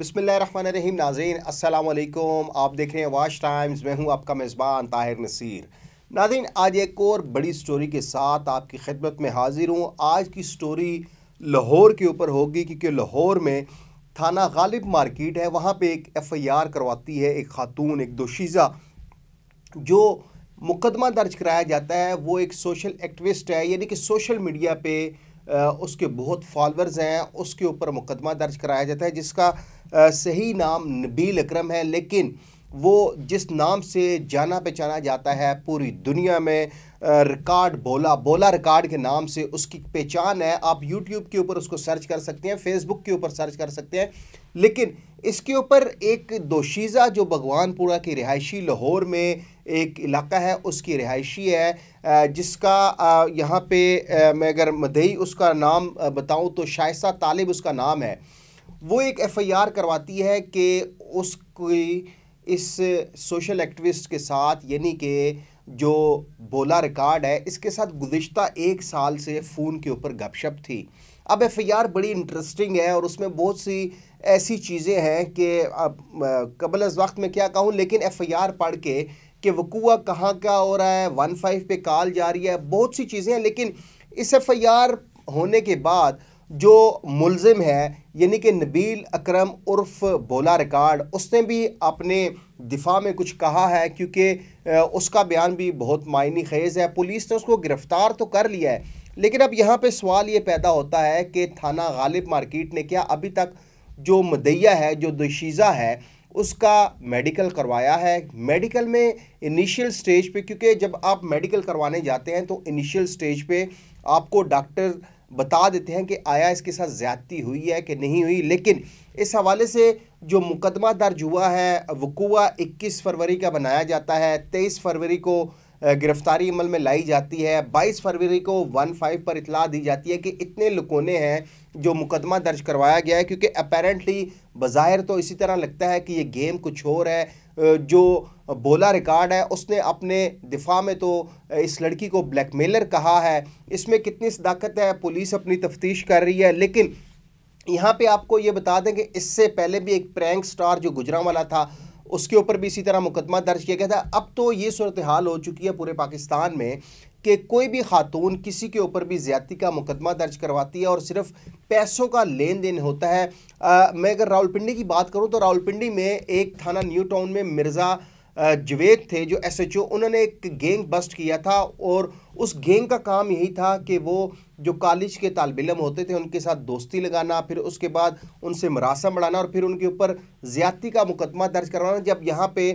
बसमीम नाजीन असलकुम आप देख रहे हैं वाश टाइम्स मैं हूं आपका मेज़बान ताहिर नसीर नाजीन आज एक और बड़ी स्टोरी के साथ आपकी खिदमत में हाजिर हूं आज की स्टोरी लाहौर के ऊपर होगी क्योंकि लाहौर में थाना गालिब मार्केट है वहाँ पे एक एफआईआर करवाती है एक खातून एक दोशीज़ा जो मुकदमा दर्ज कराया जाता है वो एक सोशल एक्टिविस्ट है यानी कि सोशल मीडिया पर उसके बहुत फॉलोअर्स हैं उसके ऊपर मुकदमा दर्ज कराया जाता है जिसका सही नाम नबील अक्रम है लेकिन वो जिस नाम से जाना पहचाना जाता है पूरी दुनिया में रिकॉर्ड बोला बोला रिकॉर्ड के नाम से उसकी पहचान है आप यूट्यूब के ऊपर उसको सर्च कर सकते हैं फेसबुक के ऊपर सर्च कर सकते हैं लेकिन इसके ऊपर एक दोशीज़ा जो भगवानपुरा की रिहायशी लाहौर में एक इलाका है उसकी रिहायशी है जिसका यहाँ पे मैं अगर मदई उसका नाम बताऊँ तो शाइसा तालिब उसका नाम है वो एक एफआईआर करवाती है कि उसकी इस सोशल एक्टिविस्ट के साथ यानी कि जो बोला रिकॉर्ड है इसके साथ गुजशत एक साल से फ़ोन के ऊपर गपशप थी अब एफ आई आर बड़ी इंटरेस्टिंग है और उसमें बहुत सी ऐसी चीज़ें हैं कि अब कबल अज वक्त में क्या कहूँ लेकिन एफ आई आर पढ़ के कि वकूआ कहाँ का हो रहा है वन फाइव पे कॉल जा रही है बहुत सी चीज़ें हैं लेकिन इस एफ आई आर होने के बाद जो मुलजिम है यानी कि नबील अकरम उर्फ बोला रिकार्ड उसने भी अपने दिफा में कुछ कहा है क्योंकि उसका बयान भी बहुत मायने खेज़ है पुलिस ने उसको गिरफ़्तार तो कर लिया है लेकिन अब यहाँ पे सवाल ये पैदा होता है कि थाना गालिब मार्केट ने क्या अभी तक जो मदैया है जो दशीज़ा है उसका मेडिकल करवाया है मेडिकल में इनिशियल स्टेज पे क्योंकि जब आप मेडिकल करवाने जाते हैं तो इनिशियल स्टेज पे आपको डॉक्टर बता देते हैं कि आया इसके साथ ज़्यादती हुई है कि नहीं हुई लेकिन इस हवाले से जो मुकदमा दर्ज हुआ है वकूआ इक्कीस फरवरी का बनाया जाता है तेईस फरवरी को गिरफ़्तारी अमल में लाई जाती है बाईस फरवरी को वन फाइव पर इतला दी जाती है कि इतने लुकोने हैं जो मुकदमा दर्ज करवाया गया है क्योंकि अपेरेंटली बज़ाहिर तो इसी तरह लगता है कि ये गेम कुछ और है जो बोला रिकॉर्ड है उसने अपने दिफा में तो इस लड़की को ब्लैकमेलर कहा है इसमें कितनी सदाकत है पुलिस अपनी तफ्तीश कर रही है लेकिन यहाँ पे आपको ये बता दें कि इससे पहले भी एक प्रैंक स्टार जो गुजरा वाला था उसके ऊपर भी इसी तरह मुकदमा दर्ज किया गया था अब तो ये सूरत हाल हो चुकी है पूरे पाकिस्तान में कि कोई भी खातून किसी के ऊपर भी ज्यादती का मुकदमा दर्ज करवाती है और सिर्फ पैसों का लेन देन होता है आ, मैं अगर रावलपिंडी की बात करूँ तो रावलपिंडी में एक थाना न्यू टाउन में मिर्ज़ा जवेद थे जो एसएचओ उन्होंने एक गैंग बस्ट किया था और उस गैंग का काम यही था कि वो जो कॉलेज के तालब होते थे उनके साथ दोस्ती लगाना फिर उसके बाद उनसे मरासा बढ़ाना और फिर उनके ऊपर ज्यादती का मुकदमा दर्ज करवाना जब यहाँ पे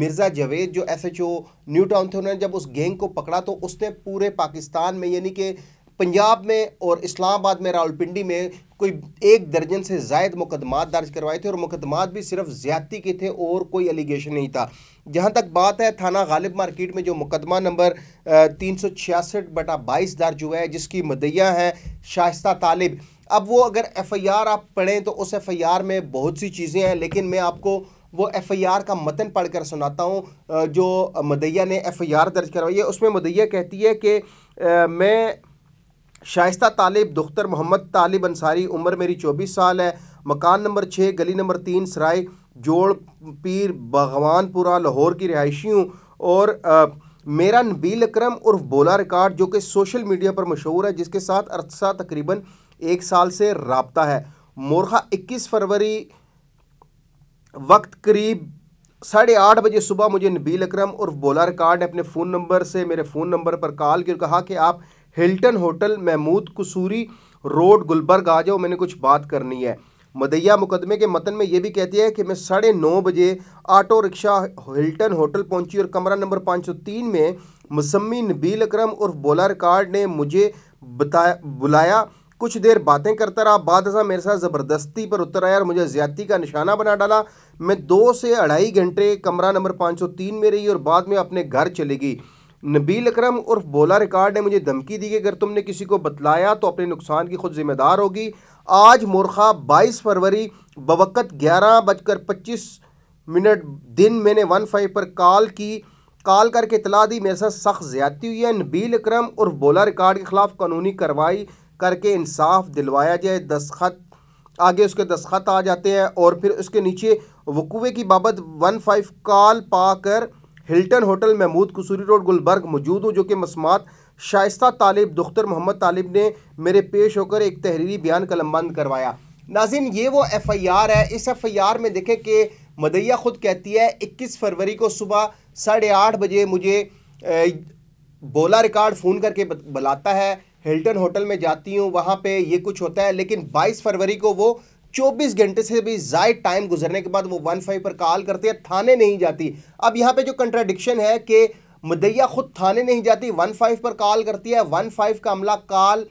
मिर्ज़ा जवेद जो S H O New Town थे उन्होंने जब उस गैंग को पकड़ा तो उसने पूरे पाकिस्तान में यानी कि पंजाब में और इस्लामाबाद में रावलपिंडी में कोई एक दर्जन से जायद मुकदमा दर्ज करवाए थे और मुकदमा भी सिर्फ ज्यादती के थे और कोई एलिगेशन नहीं था जहाँ तक बात है थाना गालिब मार्केट में जो मुकदमा नंबर तीन सौ छियासठ बटा बाईस दर्ज हुआ है जिसकी मदैया है शाइस्ता तालिब अब वो अगर एफ़ आई आर आप पढ़ें तो उस एफ़ आई आर में बहुत सी चीज़ें हैं लेकिन मैं आपको वो एफ़ आई आर का मतन पढ़ कर सुनाता हूँ जो मदैया ने एफ़ आई आर दर्ज करवाई है उसमें मदैया कहती है कि मैं शाइस्त तालिब दुख्तर मोहम्मद तालिब अंसारी उम्र मेरी चौबीस साल है मकान नंबर छः गली नंबर तीन सराय जोड़ पीर भगवानपुरा लाहौर की रिहायशी हूँ और आ, मेरा नबील अक्रम उर्फ बोला रिकॉर्ड जो कि सोशल मीडिया पर मशहूर है जिसके साथ अर्सा तकरीबन एक साल से रबता है मोरखा इक्कीस फरवरी वक्त करीब साढ़े आठ बजे सुबह मुझे नबील अक्रम उर्फ बोला रिकॉर्ड ने अपने फ़ोन नंबर से मेरे फ़ोन नंबर पर कॉल कर कहा कि आप Hilton hotel Mahmood Kasuri road Gulberg आ जाओ मैंने कुछ बात करनी है मदैया मुकदमे के मतन में ये भी कहती है कि मैं साढ़े नौ बजे ऑटो रिक्शा हिल्टन होटल पहुंची और कमरा नंबर पाँच सौ तीन में मसम्मी नबील अक्रम उर्फ बोला रिकार्ड ने मुझे बताया बुलाया कुछ देर बातें करता रहा बाद मेरे साथ ज़बरदस्ती पर उतर आया और मुझे ज्यादती का निशाना बना डाला मैं दो से अढ़ाई घंटे कमरा नंबर पाँच सौ तीन में रही और बाद में अपने घर चली गई नबील अकरम उर्फ बोला रिकॉर्ड ने मुझे धमकी दी कि अगर तुमने किसी को बतलाया तो अपने नुकसान की खुद जिम्मेदार होगी आज मोरखा बाईस फरवरी बवक़त ग्यारह बजकर पच्चीस मिनट दिन मैंने वन फाइव पर कॉल की कॉल करके इतला दी मेरे साथ सख्त ज्यादती हुई है नबील अक्रम उर्फ बोला रिकॉर्ड के ख़िलाफ़ कानूनी कार्रवाई करके इंसाफ दिलवाया जाए दस्खत आगे उसके दस्खत आ जाते हैं और फिर उसके नीचे वकूए की बाबत वन फाइव कॉल पाकर Hilton hotel Mahmood Kasuri road Gulberg मौजूद हूँ जो कि मसमात शाइस्त तालिब दुख्तर मोहम्मद तालिब ने मेरे पेश होकर एक तहरीरी बयान कलमबंद करवाया नाजिन ये वो एफ़ आई आर है इस एफ़ आई आर में देखें कि मदैया ख़ुद कहती है इक्कीस फरवरी को सुबह साढ़े आठ बजे मुझे बोला रिकॉर्ड फ़ोन करके बुलाता है हिल्टन होटल में जाती हूँ वहाँ पे ये कुछ होता है लेकिन 22 फरवरी को वो 24 घंटे से भी जायद टाइम गुजरने के बाद वो वन फाइव पर कॉल करती है थाने नहीं जाती अब यहाँ पे जो कंट्राडिक्शन है कि मुदैया खुद थाने नहीं जाती वन फाइव पर कॉल करती है वन फाइव का अमला कॉल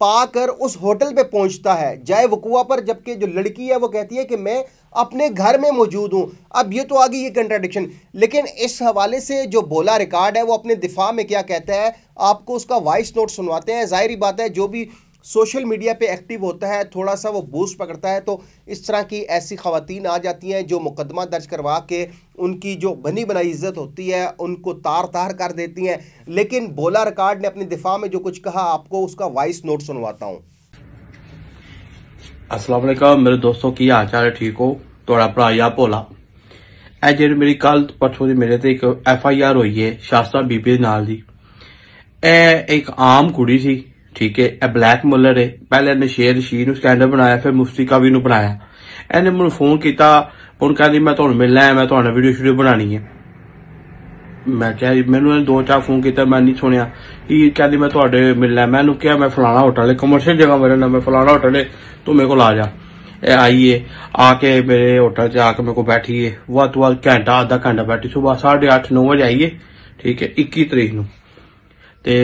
पाकर उस होटल पे पहुंचता है जाए वकुआ पर जबकि जो लड़की है वो कहती है कि मैं अपने घर में मौजूद हूं अब ये तो आ गई ये कंट्राडिक्शन लेकिन इस हवाले से जो बोला रिकॉर्ड है वो अपने दिफा में क्या कहता है आपको उसका वॉइस नोट सुनवाते हैं जाहिर बात है जो भी सोशल मीडिया पे एक्टिव होता है थोड़ा सा वो बूस्ट पकड़ता है तो इस तरह की ऐसी खातन आ जाती हैं जो मुकदमा दर्ज करवा के उनकी जो बनी बनाई इज्जत होती है उनको तार तार कर देती हैं लेकिन बोला रिकार्ड ने अपने दिफा में जो कुछ कहा आपको उसका वॉइस नोट सुनवाता हूँ असलम मेरे दोस्तों की आचार ठीक हो थोड़ा भरा या भोला ए जे मेरी कल परसों ਦੀ ਮੇਰੇ ਤੇ ਇੱਕ ਐਫ ਆਈ ਆਰ ਹੋਈ ਹੈ ਸ਼ਾਸਤਰਾ ਬੀਬੀ ਨਾਲ ਦੀ ਇਹ ਇੱਕ ਠੀਕ ਹੈ ਇਹ ਬਲੈਕ ਮੁਲਰ ਹੈ ਪਹਿਲੇ ਨੇ ਸ਼ੇਰ ਸ਼ੀਰ ਨੂੰ ਸਟੈਂਡਰ ਬਣਾਇਆ ਫਿਰ ਮੁਫਤੀ ਕਾਵੀ ਨੂੰ ਬਣਾਇਆ ਇਹਨੇ ਮੈਨੂੰ ਫੋਨ ਕੀਤਾ ਉਹਨਾਂ ਕਹਿੰਦੀ ਮੈਂ ਤੁਹਾਨੂੰ ਮਿਲਣਾ ਹੈ ਮੈਂ ਤੁਹਾਡਾ ਵੀਡੀਓ ਸ਼ੂਟ ਬਣਾਣੀ ਹੈ ਮੈਂ ਕਿਹਾ ਮੈਨੂੰ ਇਹਨੇ ਦੋ ਚਾਰ ਫੋਨ ਕੀਤਾ ਮੈਂ ਨਹੀਂ ਸੁਣਿਆ ਇਹ ਕਹਿੰਦੀ ਮੈਂ ਤੁਹਾਡੇ ਮਿਲਣਾ ਮੈਂ ਨੂੰ ਕਿਹਾ ਮੈਂ ਫਲਾਣਾ ਹੋਟਲ ਹੈ ਕਮਰਸ਼ੀਅਲ ਜਗ੍ਹਾ ਮੇਰੇ ਨਾਮ ਮੈਂ ਫਲਾਣਾ ਹੋਟਲ ਹੈ ਤੂੰ ਮੇਰੇ ਕੋਲ ਆ ਜਾ ਇਹ ਆਈਏ ਆ ਕੇ ਮੇਰੇ ਹੋਟਲ 'ਚ ਆ ਕੇ ਮੇਰੇ ਕੋਲ ਬੈਠੀਏ ਵੱਧ ਤੋਂ ਘੰਟਾ ਅੱਧਾ ਘੰਟਾ ਬੈਠੀ ਸਵੇਰ 8:30 9:00 ਵਜੇ ਆਈਏ ਠੀਕ ਹੈ 21 ਤਰੀਕ ਨੂੰ ਤੇ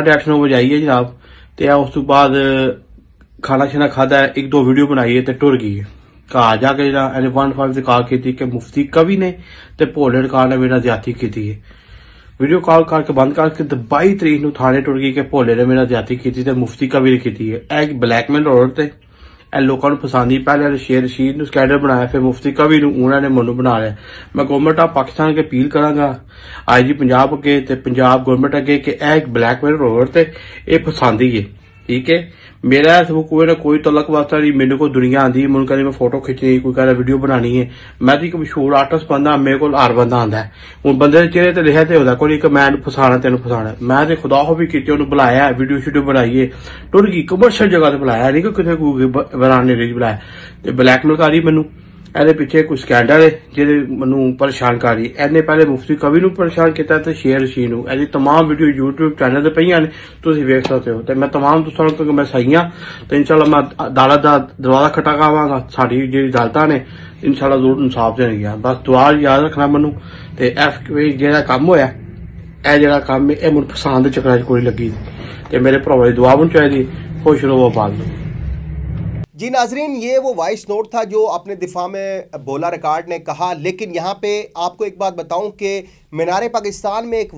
8:30 9:00 ਵਜੇ ਆਈਏ ਜਨਾਬ ਤੇ ਆ ਉਸ ਤੋਂ ਬਾਅਦ ਖਾਣਾ ਖਾਣਾ ਖਾਦਾ ਇੱਕ ਦੋ ਵੀਡੀਓ ਬਣਾਈ ਤੇ ਟੁਰ ਗਈ ਕਾ ਜਾ ਕੇ ਜਿਹੜਾ ਐਨੇ 1.5 ਦੇ ਕਾਲ ਕੀਤੀ ਕਿ ਮੁਫਤੀ ਕਵੀ ਨੇ ਤੇ ਭੋਲੇ ਕਾਲ ਨੇ ਮੇਰਾ ਜ਼ਿਆਤੀ ਕੀਤੀ ਹੈ ਵੀਡੀਓ ਕਾਲ ਕਰਕੇ ਬੰਦ ਕਰਕੇ 22 ਤਰੀਕ ਨੂੰ ਥਾਣੇ ਟੁਰ ਗਈ ਕਿ ਭੋਲੇ ਨੇ ਮੇਰਾ ਜ਼ਿਆਤੀ ਕੀਤੀ ਤੇ ਮੁਫਤੀ ਕਵੀ ਨੇ ਕੀਤੀ ਹੈ ਇਹ ਬਲੈਕਮੇਲ ਔਰਤ ਤੇ ਇਹ ਲੋਕਾਂ ਨੂੰ ਹੀ ਪਹਿਲੇ ਰਸ਼ੀਦ ਰਸ਼ੀਦ ਨੂੰ ਸਕੈਡਰ ਬਣਾਇਆ ਫਿਰ ਮੁਫਤੀ ਕਵੀ ਨੂੰ ਉਹਨਾਂ ਨੇ ਮੈਨੂੰ ਬਣਾ ਲਿਆ ਮੈਂ ਗਵਰਨਮੈਂਟ ਆ ਪਾਕਿਸਤਾਨ ਕੇ ਅਪੀਲ ਕਰਾਂਗਾ ਆਈਜੀ ਪੰਜਾਬ ਅਗੇ ਤੇ ਪੰਜਾਬ ਗਵਰਨਮੈਂਟ ਅੱਗੇ ਕਿ ਇਹ ਇੱਕ ਬਲੈਕਮੇਲ ਰੋਡ ਤੇ ਇਹ ਹੀ ਹੈ ਠੀਕ ਹੈ ਮੇਰਾ ਸਬੂਕ वो ਕੋਈ ना कोई तलक वास्ता नहीं मेरे को दुनिया आंदी ਮੈਂ मुन करे मैं फोटो ਹੈ कोई करे ਮੈਂ ਤੇ ਇੱਕ ਮਸ਼ਹੂਰ ਆਰਟਿਸਟ ਬੰਦਾ ਮੇਰੇ ਕੋਲ ਹਰ ਬੰਦਾ ਆਂਦਾ ਹੁਣ ਬੰਦੇ ਦੇ ਚਿਹਰੇ ਤੇ ਲਿਖਿਆ ਤੇ ਹੁੰਦਾ ਕੋਈ ਇੱਕ ਮੈਂ ਫਸਾਣਾ ਤੈਨੂੰ ਫਸਾਣਾ ਮੈਂ ਤੇ ਖੁਦਾ ਹੋ ਵੀ ਕਿਤੇ ਉਹਨੂੰ ਬੁਲਾਇਆ ਵੀਡੀਓ ਸ਼ੂਟਿੰਗ ਬਣਾਈਏ ਟੁਰ ਗਈ ਕਮਰਸ਼ਲ ਜਗ੍ਹਾ ਤੇ ਬੁਲਾਇਆ ਨਹੀਂ ਕਿ ਕਿਤੇ ਕੋਈ ਬਰਾਨੇ ਦੇ ਬੁਲਾਇਆ ਤੇ ਬਲੈਕਮੇਲ ਕਰੀ ਮੈਨੂੰ ਇਹਦੇ ਪਿੱਛੇ ਕੁਝ ਸਕੈਂਡਲ ਹੈ ਜਿਹੜੇ ਮੈਨੂੰ ਪਰੇਸ਼ਾਨ ਕਰ ਰਹੀ ਇਹਨੇ ਪਹਿਲੇ ਮੁਫਤੀ ਕਵੀ ਨੂੰ ਪਰੇਸ਼ਾਨ ਕੀਤਾ ਤੇ ਸ਼ੇਰ ਰਸ਼ੀ ਨੂੰ ਇਹਦੀ तमाम ਵੀਡੀਓ YouTube ਚੈਨਲ ਤੇ ਪਈਆਂ ਨੇ ਤੁਸੀਂ ਵੇਖ ਸਕਦੇ ਹੋ ਤੇ ਮੈਂ तमाम ਤੁਸਾਂ ਨੂੰ ਕਿ ਮੈਂ ਸਹੀਆਂ ਤੇ ਇਨਸ਼ਾਅੱਲਾ ਮੈਂ ਦਾਲਾ ਦਾ ਦਰਵਾਜ਼ਾ ਖਟਕਾਵਾਂਗਾ ਸਾਡੀ ਜਿਹੜੀ ਅਦਾਲਤਾਂ ਨੇ ਇਨਸ਼ਾਅੱਲਾ ਜ਼ਰੂਰ ਇਨਸਾਫ ਦੇਣਗੀਆਂ ਬਸ ਦੁਆ ਯਾਦ ਰੱਖਣਾ ਮੈਨੂੰ ਤੇ ਐਫ ਜਿਹੜਾ ਕੰਮ ਹੋਇਆ ਇਹ ਜਿਹੜਾ ਕੰਮ ਇਹ ਮੈਨੂੰ ਪਸੰਦ ਚੱਕਰਾਂ 'ਚ ਕੋਈ ਲੱਗੀ ਤੇ ਮੇਰੇ ਭਰਾਵਾਂ ਦੀ ਦੁਆ ਬਣ ਚਾਹੀਦੀ ਖੁਸ਼ ਰਹੋ ਬਾਦ जी नाजरीन ये वो वॉइस नोट था जो अपने दिफा में बोला रिकॉर्ड ने कहा लेकिन यहाँ पे आपको एक बात बताऊं कि मीनार पाकिस्तान में एक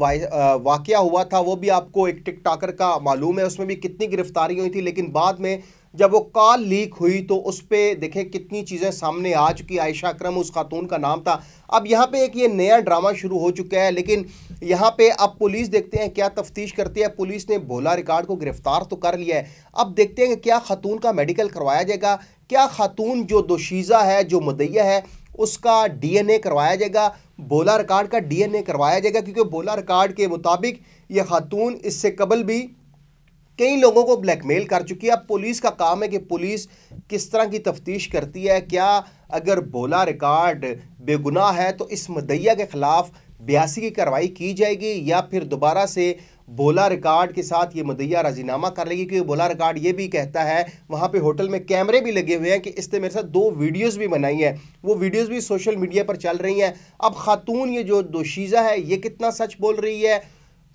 वाक़ हुआ था वो भी आपको एक टिक टाकर का मालूम है उसमें भी कितनी गिरफ्तारी हुई थी लेकिन बाद में जब वो कॉल लीक हुई तो उस पर देखे कितनी चीज़ें सामने आ चुकी आयशा अक्रम उस खातून का नाम था अब यहाँ पे एक ये नया ड्रामा शुरू हो चुका है लेकिन यहाँ पे अब पुलिस देखते हैं क्या तफ्तीश करती है पुलिस ने भोला रिकॉर्ड को गिरफ्तार तो कर लिया है अब देखते हैं कि क्या खातून का मेडिकल करवाया जाएगा क्या खातून जो दोशीज़ा है जो मुदैया है उसका डीएनए करवाया जाएगा भोला रिकार्ड का डीएनए करवाया जाएगा क्योंकि भोला रिकार्ड के मुताबिक ये खातून इससे कबल भी कई लोगों को ब्लैकमेल कर चुकी है अब पुलिस का काम है कि पुलिस किस तरह की तफ्तीश करती है क्या अगर बोला रिकॉर्ड बेगुनाह है तो इस मदैया के ख़िलाफ़ बयासी की कार्रवाई की जाएगी या फिर दोबारा से बोला रिकॉर्ड के साथ ये मदैया राजीनामा कर लेगी क्योंकि बोला रिकॉर्ड ये भी कहता है वहाँ पे होटल में कैमरे भी लगे हुए हैं कि इसने मेरे साथ दो वीडियोस भी बनाई हैं वो वीडियोस भी सोशल मीडिया पर चल रही हैं अब खातून ये जो दोशीज़ा है ये कितना सच बोल रही है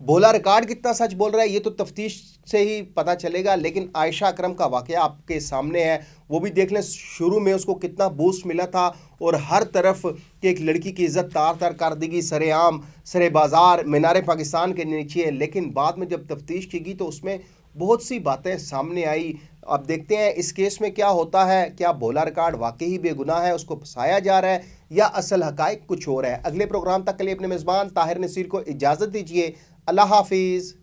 बोला रिकॉर्ड कितना सच बोल रहा है ये तो तफ्तीश से ही पता चलेगा लेकिन आयशा अक्रम का वाक़ आपके सामने है वो भी देख लें शुरू में उसको कितना बूस्ट मिला था और हर तरफ कि एक लड़की की इज़्ज़त तार तार कर कारदगी सरेआम सरे बाज़ार मीनार पाकिस्तान के नीचे लेकिन बाद में जब तफ्तीश की गई तो उसमें बहुत सी बातें सामने आई अब देखते हैं इस केस में क्या होता है क्या भोला रिकॉर्ड वाकई ही बेगुनाह है उसको फंसाया जा रहा है या असल हकायक कुछ और है अगले प्रोग्राम तक के लिए अपने मेज़बान ताहिर नसीर को इजाज़त दीजिए अल्लाह हाफिज़